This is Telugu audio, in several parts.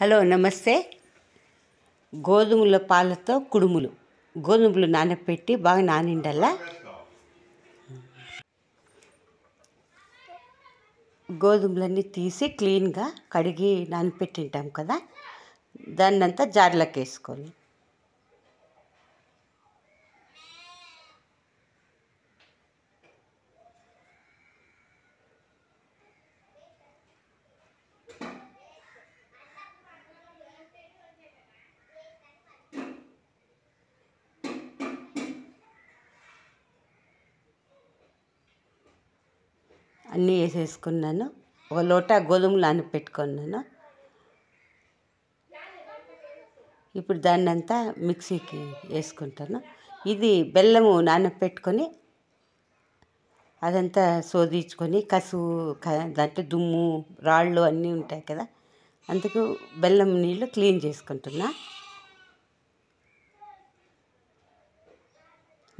హలో నమస్తే గోధుమల పాలతో కుడుములు గోధుమలు నానబెట్టి బాగా నానిండల్లా గోధుమలన్నీ తీసి క్లీన్గా కడిగి నానపెట్టింటాం కదా దాన్నంతా జార్లకు వేసుకోవాలి అన్నీ వేసేసుకున్నాను ఒక లోటా గోధుమలు అని పెట్టుకున్నాను ఇప్పుడు దాన్ని అంతా మిక్సీకి వేసుకుంటాను ఇది బెల్లము నానబెట్టుకొని అదంతా శోధించుకొని కసువు దాంట్లో దుమ్ము రాళ్ళు అన్నీ ఉంటాయి కదా అందుకు బెల్లం నీళ్ళు క్లీన్ చేసుకుంటున్నా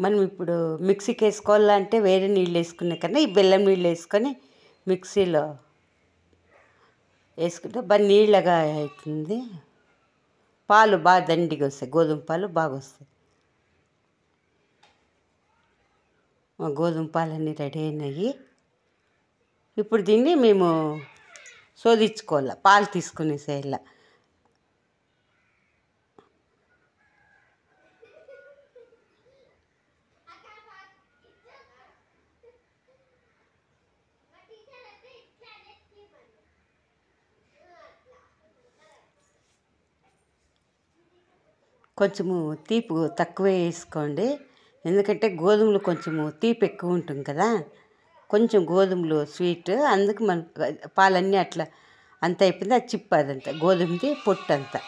మనం ఇప్పుడు మిక్సీకి వేసుకోవాలంటే వేరే నీళ్ళు వేసుకునే కన్నా ఈ బెల్లం నీళ్ళు వేసుకొని మిక్సీలో వేసుకుంటే బాగా నీళ్ళగా అవుతుంది పాలు బాగా దండిగా వస్తాయి గోధుమ పాలు బాగా వస్తాయి మా గోధుమ పాలన్నీ రెడీ అయినాయి ఇప్పుడు దీన్ని మేము శోధించుకోవాలి పాలు తీసుకునేసేలా కొంచెము తీపి తక్కువే వేసుకోండి ఎందుకంటే గోధుమలు కొంచెము తీపి ఎక్కువ ఉంటుంది కదా కొంచెం గోధుమలు స్వీట్ అందుకు మన పాలన్నీ అట్లా అంత అయిపోయింది అది చిప్ అదంతా గోధుమది పొట్టు అంతా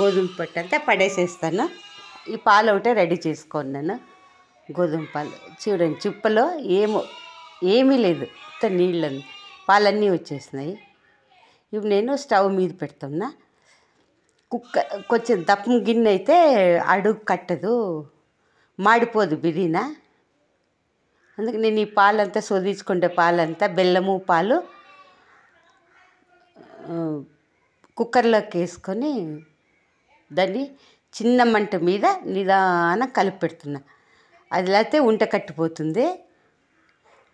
గోధుమ పొట్టు అంతా పడేసేస్తాను ఈ పాలు ఒకటే రెడీ నన్ను గోధుమ పాలు చూడండి చిప్పలో ఏమో ఏమీ లేదు నీళ్ళని పాలన్నీ వచ్చేసినాయి ఇవి నేను స్టవ్ మీద పెడుతున్నా కుక్క కొంచెం దప్పం గిన్నె అయితే అడుగు కట్టదు మాడిపోదు బిర్యానా అందుకే నేను ఈ పాలంతా శోధించుకుంటే పాలంతా బెల్లము పాలు కుక్కర్లోకి వేసుకొని దాన్ని చిన్న మంట మీద నిదానం కలిపి పెడుతున్నా అది లేకపోతే ఉంట కట్టిపోతుంది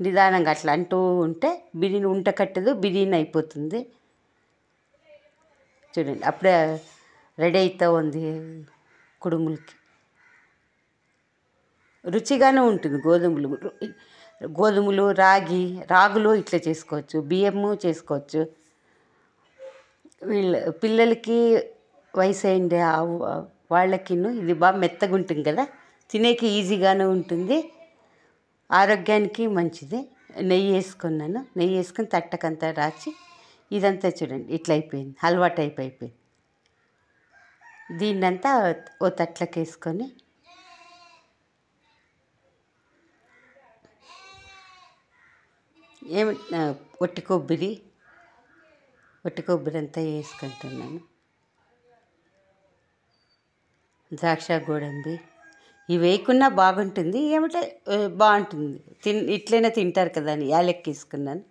నిదానంగా అట్లా అంటూ ఉంటే బిర్యానీ ఉంట కట్టదు బిర్యానీ అయిపోతుంది చూడండి అప్పుడే రెడీ అవుతూ ఉంది కుడుములకి రుచిగానే ఉంటుంది గోధుమలు గోధుమలు రాగి రాగులు ఇట్లా చేసుకోవచ్చు బియ్యము చేసుకోవచ్చు వీళ్ళ పిల్లలకి వయసు అయింది వాళ్ళకిను ఇది బాగా మెత్తగా ఉంటుంది కదా తినేకి ఈజీగానే ఉంటుంది ఆరోగ్యానికి మంచిది నెయ్యి వేసుకున్నాను నెయ్యి వేసుకుని తట్టకంతా రాచి ఇదంతా చూడండి ఇట్లా అయిపోయింది అలవాటు అయిపోయింది దీన్నంతా ఓ తట్లకేసుకొని ఏమి ఒట్టి కొబ్బరి ఒట్టి కొబ్బరి అంతా వేసుకుంటున్నాను ద్రాక్ష గోడంబి ఇవి వేయకున్నా బాగుంటుంది ఏమంటే బాగుంటుంది తిన్ ఇట్లైనా తింటారు కదా అని వేసుకున్నాను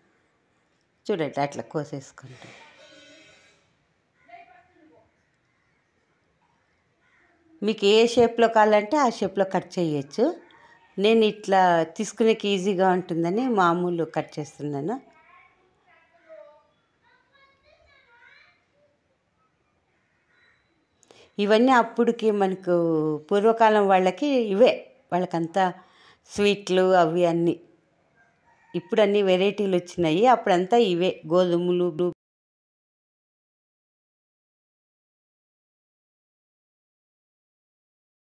చూడండి అట్లా కోసేసుకుంటాను మీకు ఏ షేప్లో కావాలంటే ఆ షేప్లో కట్ చేయొచ్చు నేను ఇట్లా తీసుకునేకి ఈజీగా ఉంటుందని మామూలు కట్ చేస్తున్నాను ఇవన్నీ అప్పుడుకి మనకు పూర్వకాలం వాళ్ళకి ఇవే వాళ్ళకంతా స్వీట్లు అవి అన్నీ ఇప్పుడు అన్ని వెరైటీలు వచ్చినాయి అప్పుడంతా ఇవే గోధుమలు